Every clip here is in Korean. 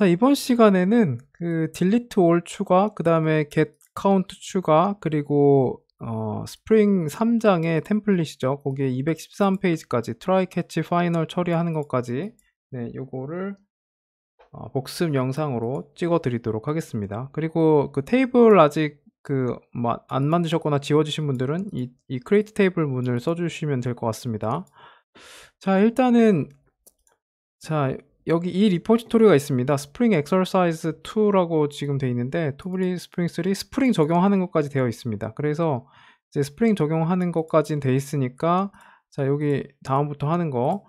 자, 이번 시간에는 그 d e l e 추가, 그 다음에 get c o u 추가, 그리고 어, 스프링 3장의 템플릿이죠. 거기에 213페이지까지 트라이 캐치 파이널 처리하는 것까지 네, 요거를 어, 복습 영상으로 찍어 드리도록 하겠습니다. 그리고 그 테이블 아직 그안 만드셨거나 지워지신 분들은 이, 이 c r e a t 테이블 문을 써주시면 될 것 같습니다. 자, 일단은 자, 여기 이 리포지토리가 있습니다. Spring 스프 e 엑서 i 이 e 2라고 지금 되어 있는데 토블리 Spring 3 Spring 적용하는 것까지 되어 있습니다. 그래서 이제 Spring 적용하는 것까지는 되어 있으니까 자 여기 다음부터 하는 거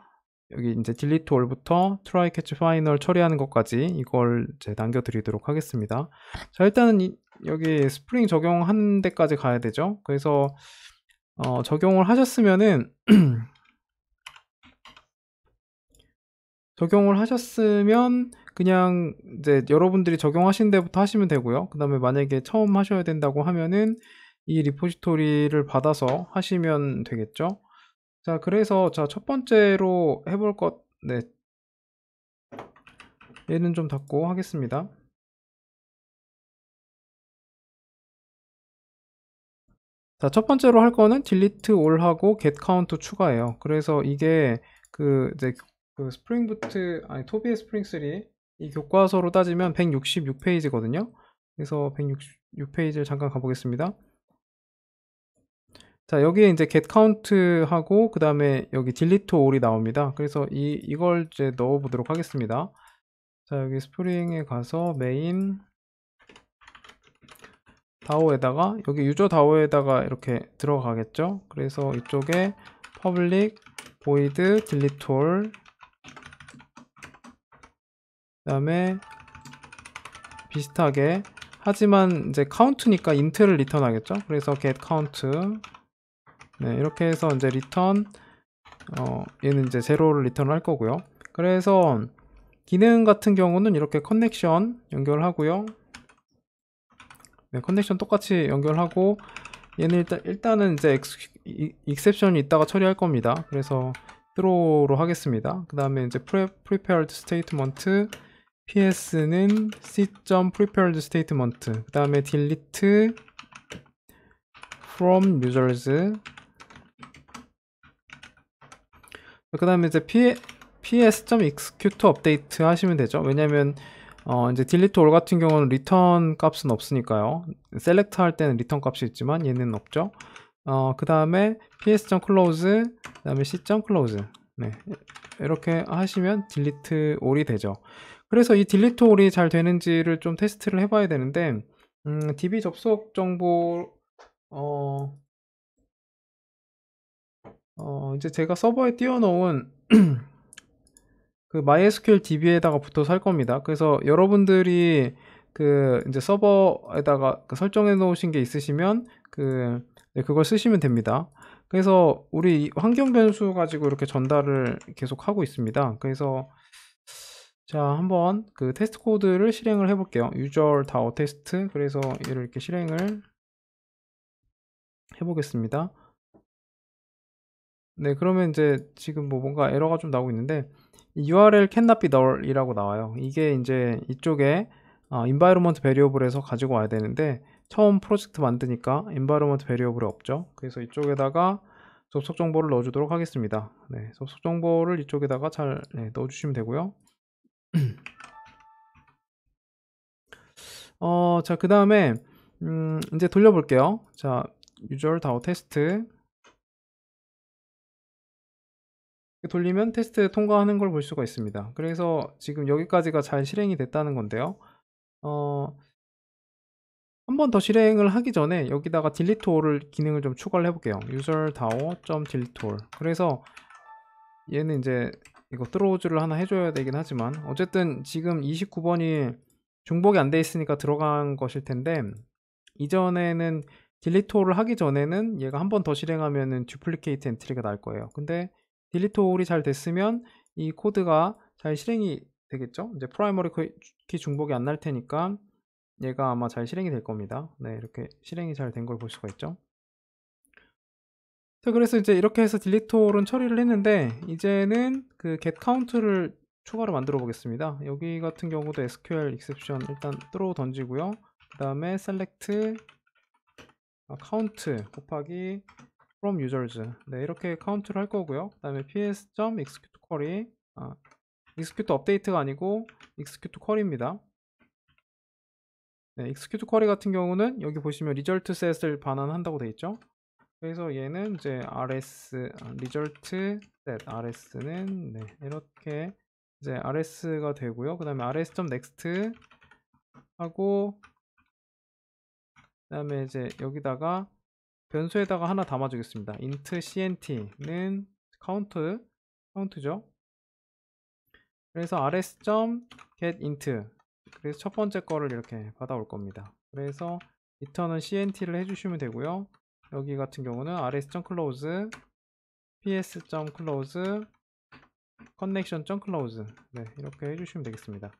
여기 이제 딜리트 올부터 트라이 캐치 파이널 처리하는 것까지 이걸 이제 남겨드리도록 하겠습니다. 자 일단은 이, 여기 스프링 적용하는 데까지 가야 되죠. 그래서 어, 적용을 하셨으면은 적용을 하셨으면 그냥 이제 여러분들이 적용하신 데부터 하시면 되고요. 그 다음에 만약에 처음 하셔야 된다고 하면은 이 리포지토리를 받아서 하시면 되겠죠. 자, 그래서 자, 첫 번째로 해볼 것, 네. 얘는 좀 닫고 하겠습니다. 자, 첫 번째로 할 거는 delete all 하고 get count 추가예요. 그래서 이게 그 이제 그 스프링부트 아니 토비의 스프링 3 이 교과서로 따지면 166페이지거든요. 그래서 166페이지를 잠깐 가보겠습니다. 자 여기에 이제 get count 하고 그 다음에 여기 delete all이 나옵니다. 그래서 이 이걸 이제 넣어보도록 하겠습니다. 자 여기 스프링에 가서 메인 다오에다가 여기 유저 다오에다가 이렇게 들어가겠죠. 그래서 이쪽에 public void delete all 다음에 비슷하게 하지만 이제 카운트니까 인트를 리턴하겠죠 그래서 get count 네 이렇게 해서 이제 리턴 어, 얘는 이제 제로를 리턴을 할 거고요 그래서 기능 같은 경우는 이렇게 커넥션 연결하고요 네, 커넥션 똑같이 연결하고 얘는 일단, 일단은 이제 익셉션이 있다가 처리할 겁니다 그래서 throw로 하겠습니다 그 다음에 이제 pre, prepared statement ps는 c.prepared statement 그 다음에 delete from users 그 다음에 이제 p, ps.execute update 하시면 되죠 왜냐면 어 이제 delete all 같은 경우는 return 값은 없으니까요 select 할 때는 return 값이 있지만 얘는 없죠 어그 다음에 ps.close 그 다음에 c.close 네 이렇게 하시면 delete all이 되죠 그래서 이 딜리트 홀이 잘 되는지를 좀 테스트를 해봐야 되는데 음, DB 접속 정보 어, 어 이제 제가 서버에 띄워놓은 그 MySQL DB에다가 붙어서 할 겁니다. 그래서 여러분들이 그 이제 서버에다가 그 설정해 놓으신 게 있으시면 그 네, 그걸 쓰시면 됩니다. 그래서 우리 환경 변수 가지고 이렇게 전달을 계속 하고 있습니다. 그래서 자 한번 그 테스트 코드를 실행을 해 볼게요 유저 다오 테스트 그래서 얘를 이렇게 실행을 해 보겠습니다 네 그러면 이제 지금 뭐 뭔가 에러가 좀 나오고 있는데 URL cannot be null 이라고 나와요 이게 이제 이쪽에 어, environment variable에서 가지고 와야 되는데 처음 프로젝트 만드니까 environment variable이 없죠 그래서 이쪽에다가 접속 정보를 넣어주도록 하겠습니다 네, 접속 정보를 이쪽에다가 잘 네, 넣어주시면 되고요 어, 자, 그 다음에, 음, 이제 돌려볼게요. 자, 유절 다오 어, 테스트. 돌리면 테스트 통과하는 걸 볼 수가 있습니다. 그래서 지금 여기까지가 잘 실행이 됐다는 건데요. 어, 한 번 더 실행을 하기 전에 여기다가 delete a l l 기능을 좀 추가를 해볼게요. user dao.delete all. 그래서 얘는 이제 이거 트로우즈를 하나 해줘야 되긴 하지만 어쨌든 지금 29번이 중복이 안 돼 있으니까 들어간 것일 텐데 이전에는 딜리토를 하기 전에는 얘가 한 번 더 실행하면은 듀플리케이트 엔트리가 날 거예요 근데 딜리토홀이잘 됐으면 이 코드가 잘 실행이 되겠죠 이제 프라이머리 키 중복이 안 날 테니까 얘가 아마 잘 실행이 될 겁니다 네 이렇게 실행이 잘 된 걸 볼 수가 있죠 자, 그래서 이제 이렇게 해서 딜리톨은 처리를 했는데 이제는 그 get count를 추가로 만들어 보겠습니다. 여기 같은 경우도 SQL exception 일단 뚫어 던지고요. 그 다음에 select 아, count 곱하기 from users 네 이렇게 카운트를 할 거고요. 그 다음에 ps.execute query 아, execute update가 아니고 execute query입니다. 네, execute query 같은 경우는 여기 보시면 result set을 반환한다고 되어 있죠. 그래서 얘는 이제 rs result set rs는 네, 이렇게 이제 rs가 되고요. 그 다음에 rs.next 하고 그 다음에 이제 여기다가 변수에다가 하나 담아주겠습니다. int cnt는 count, count죠. 그래서 rs.getInt 그래서 첫 번째 거를 이렇게 받아올 겁니다. 그래서 r 턴은 cnt를 해주시면 되고요. 여기 같은 경우는 rs.close ps.close connection.close 네, 이렇게 해주시면 되겠습니다.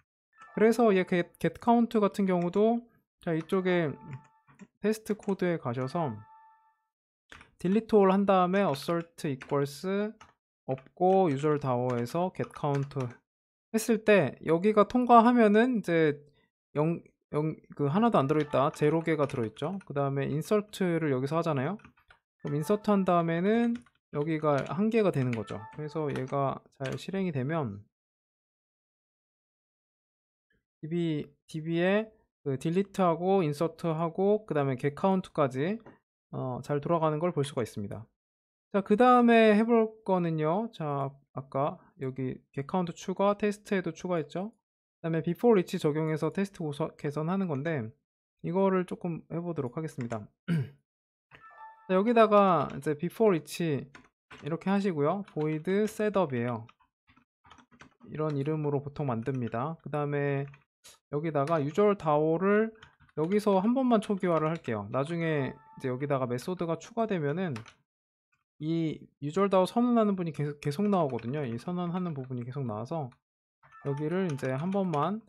그래서 얘 get, get count 같은 경우도 자 이쪽에 테스트 코드에 가셔서 delete all 한 다음에 assert equals 없고 user 다오에서 get count 했을 때 여기가 통과하면은 이제 0, 그 하나도 안 들어있다 제로 개가 들어있죠 그 다음에 인서트를 여기서 하잖아요 그럼 인서트 한 다음에는 여기가 한 개가 되는 거죠 그래서 얘가 잘 실행이 되면 db, db에 그 딜리트하고 인서트하고 그 다음에 개 카운트까지 어, 잘 돌아가는 걸 볼 수가 있습니다 자 그 다음에 해볼 거는요 자 아까 여기 개 카운트 추가 테스트에도 추가했죠 다음에 before r each 적용해서 테스트 개선하는 건데 이거를 조금 해보도록 하겠습니다 자, 여기다가 이제 before r each 이렇게 하시고요 void setup이에요 이런 이름으로 보통 만듭니다 그 다음에 여기다가 유절 다오를 여기서 한 번만 초기화를 할게요 나중에 이제 여기다가 메소드가 추가되면은 이 유절 다오 선언하는 분이 계속, 계속 나오거든요 이 선언하는 부분이 계속 나와서 여기를 이제 한 번만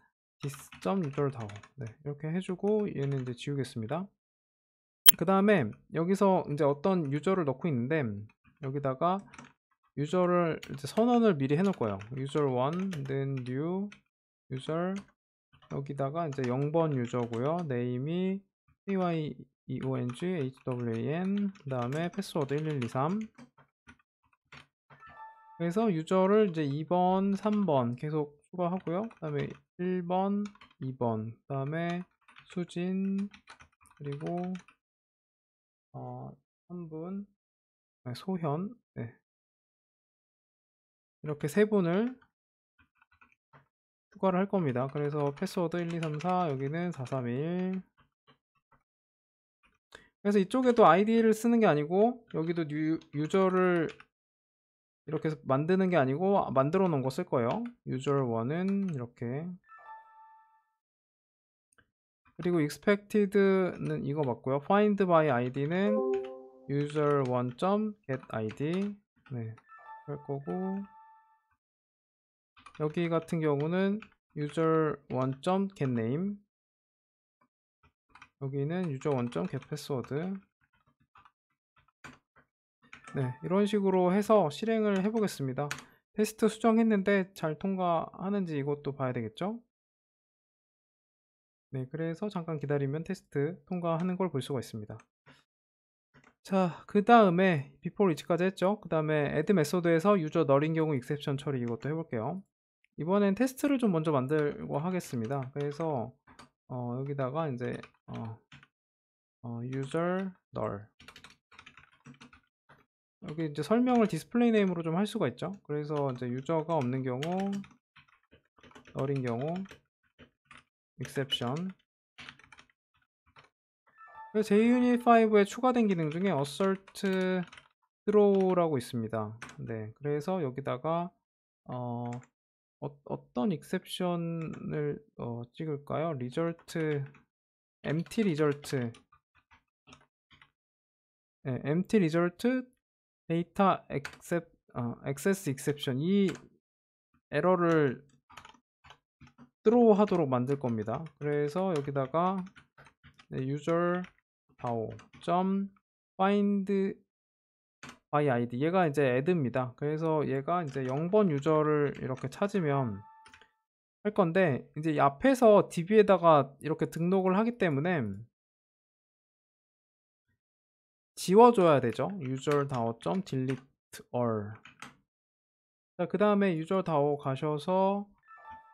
this.userDAO 네, 이렇게 해주고 얘는 이제 지우겠습니다 그 다음에 여기서 이제 어떤 유저를 넣고 있는데 여기다가 유저를 이제 선언을 미리 해놓을 거예요 user1 then new user 여기다가 이제 0번 유저고요 네임이 a y e o n g HWAN 그 다음에 패스워드 1123 그래서 유저를 이제 2번 3번 계속 추가하고요. 그 다음에 1번, 2번, 그 다음에 수진, 그리고 어, 3분, 소현, 네. 이렇게 세 분을 추가를 할 겁니다. 그래서 패스워드 1, 2, 3, 4 여기는 4, 3, 1 그래서 이쪽에도 아이디를 쓰는 게 아니고 여기도 뉴, 유저를 이렇게 해서 만드는 게 아니고 만들어 놓은 거 쓸 거예요 user1은 이렇게 그리고 expected는 이거 맞고요 find by id는 user1.get id 네, 할 거고 여기 같은 경우는 user1.getName 여기는 user1.getPassword 네, 이런 식으로 해서 실행을 해보겠습니다. 테스트 수정했는데 잘 통과하는지 이것도 봐야 되겠죠? 네, 그래서 잠깐 기다리면 테스트 통과하는 걸 볼 수가 있습니다. 자, 그 다음에 before each까지 했죠? 그 다음에 add 메소드에서 유저 널인 경우 exception 처리 이것도 해볼게요. 이번엔 테스트를 좀 먼저 만들고 하겠습니다. 그래서 어, 여기다가 이제 어, 어, user null 여기 이제 설명을 디스플레이 네임으로 좀 할 수가 있죠 그래서 이제 유저가 없는 경우 어린 경우 exception JUnit5에 추가된 기능 중에 assert throw라고 있습니다 네 그래서 여기다가 어, 어, 떤 exception을 어, 찍을까요 result empty result 네, empty result 데이터 액셉 어, 액세스 익셉션 이 에러를 들어오 하도록 만들 겁니다. 그래서 여기다가 네, user dao find by id 얘가 이제 add입니다. 그래서 얘가 이제 0번 유저를 이렇게 찾으면 할 건데 이제 앞에서 db에다가 이렇게 등록을 하기 때문에 지워줘야 되죠. userDAO.delete all 그 다음에 userDAO 가셔서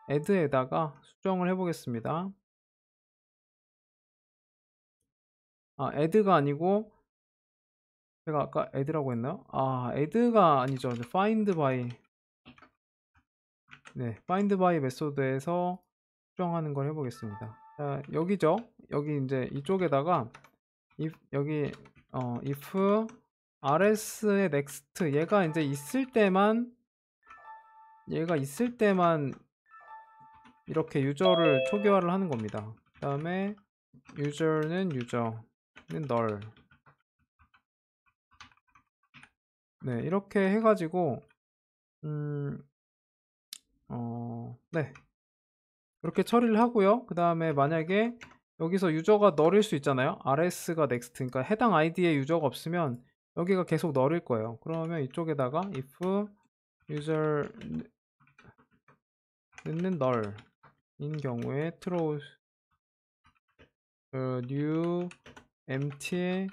add에다가 수정을 해보겠습니다. 아, add가 아니고 제가 아까 add라고 했나요? 아, add가 아니죠. find by 네, find by 메소드에서 수정하는 걸 해보겠습니다. 자, 여기죠. 여기 이제 이쪽에다가 i 여기 어 if rs의 next 얘가 이제 있을 때만 얘가 있을 때만 이렇게 유저를 초기화를 하는 겁니다 그 다음에 유저는 유저는 널 네, 이렇게 해가지고 음, 어, 네. 이렇게 처리를 하고요. 그 다음에 만약에 여기서 유저가 널일 수 있잖아요 rs가 next 그러니까 해당 아이디에 유저가 없으면 여기가 계속 널일 거예요 그러면 이쪽에다가 if user 늦는 널인 경우에 throw 그 new empty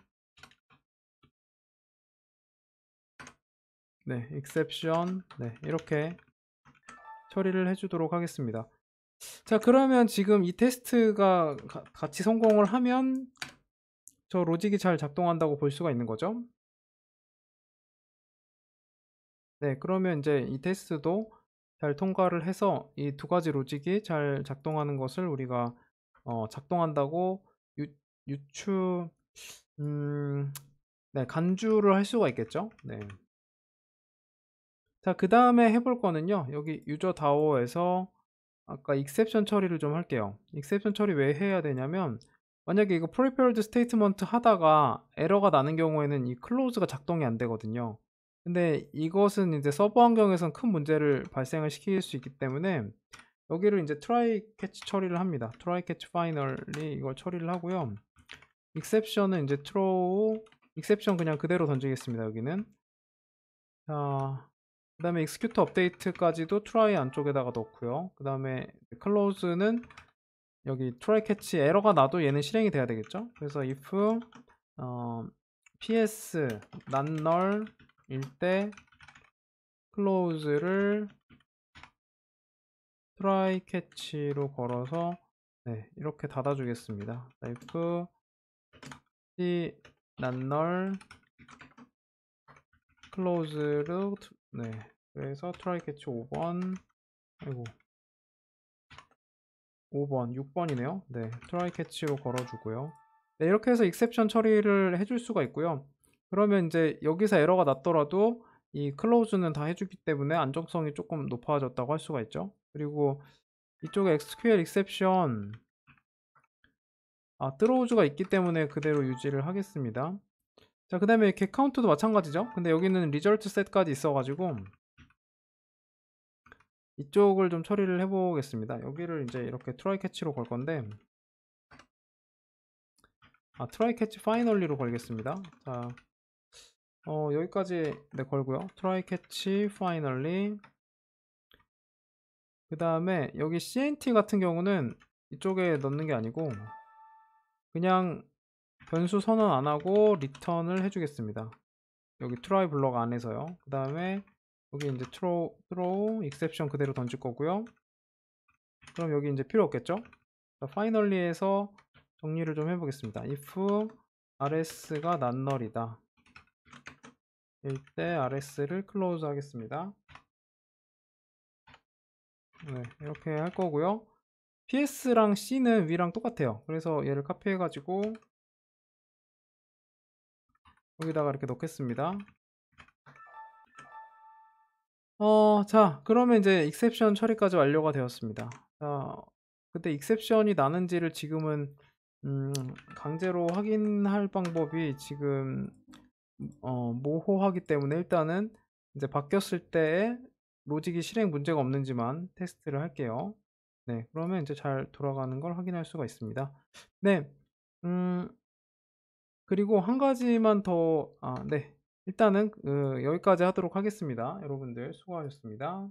네 exception 네 이렇게 처리를 해주도록 하겠습니다 자 그러면 지금 이 테스트가 가, 같이 성공을 하면 저 로직이 잘 작동한다고 볼 수가 있는 거죠 네 그러면 이제 이 테스트도 잘 통과를 해서 이 두 가지 로직이 잘 작동하는 것을 우리가 어, 작동한다고 유, 유추 음, 네, 간주를 할 수가 있겠죠 네. 자그 다음에 해볼 거는요 여기 유저 다오에서 아까 익셉션 처리를 좀 할게요 익셉션 처리 왜 해야 되냐면 만약에 이거 prepared statement 하다가 에러가 나는 경우에는 이 클로즈가 작동이 안 되거든요 근데 이것은 이제 서버 환경에선 큰 문제를 발생을 시킬 수 있기 때문에 여기를 이제 try catch 처리를 합니다 try catch finally 이걸 처리를 하고요 exception은 이제 throw exception 그냥 그대로 던지겠습니다 여기는 자그 다음에 execute 업데이트까지도 try 안쪽에다가 넣고요 그 다음에 close는 여기 try catch 에러가 나도 얘는 실행이 돼야 되겠죠 그래서 if 어, ps not null 일때 close를 try catch로 걸어서 네, 이렇게 닫아주겠습니다 if c not null close로 네 그래서 트라이 캐치 5번 아이고 5번 6번이네요 네 트라이 캐치로 걸어주고요 네, 이렇게 해서 익셉션 처리를 해줄 수가 있고요 그러면 이제 여기서 에러가 났더라도 이 클로즈는 다 해주기 때문에 안정성이 조금 높아졌다고 할 수가 있죠 그리고 이쪽에 SQL exception 아, 뜨로우즈가 있기 때문에 그대로 유지를 하겠습니다 자, 그 다음에 이렇게 카운트도 마찬가지죠. 근데 여기는 리절트 셋까지 있어가지고 이쪽을 좀 처리를 해보겠습니다. 여기를 이제 이렇게 트라이 캐치로 걸 건데 아, 트라이 캐치 파이널리로 걸겠습니다. 자, 어, 여기까지 네, 걸고요. 트라이 캐치 파이널리 그 다음에 여기 CNT 같은 경우는 이쪽에 넣는 게 아니고 그냥 변수 선언 안하고 리턴을 해주겠습니다 여기 트라이 블럭 안에서요 그 다음에 여기 이제 throw, throw, exception 그대로 던질 거고요 그럼 여기 이제 필요 없겠죠 자, finally에서 정리를 좀 해보겠습니다 if rs가 난널이다이때 rs를 클로즈 하겠습니다 네, 이렇게 할 거고요 PS랑 C는 위랑 똑같아요 그래서 얘를 카피해 가지고 여기다가 이렇게 넣겠습니다 어, 자, 그러면 이제 익셉션 처리까지 완료가 되었습니다. 자, 근데 익셉션이 나는지를 지금은 음, 강제로 확인할 방법이 지금 어, 모호하기 때문에 일단은 이제 바뀌었을 때에 로직이 실행 문제가 없는지만 테스트를 할게요. 네, 그러면 이제 잘 돌아가는 걸 확인할 수가 있습니다. 네, 음, 그리고 한 가지만 더, 아, 네. 일단은 어, 여기까지 하도록 하겠습니다. 여러분들 수고하셨습니다.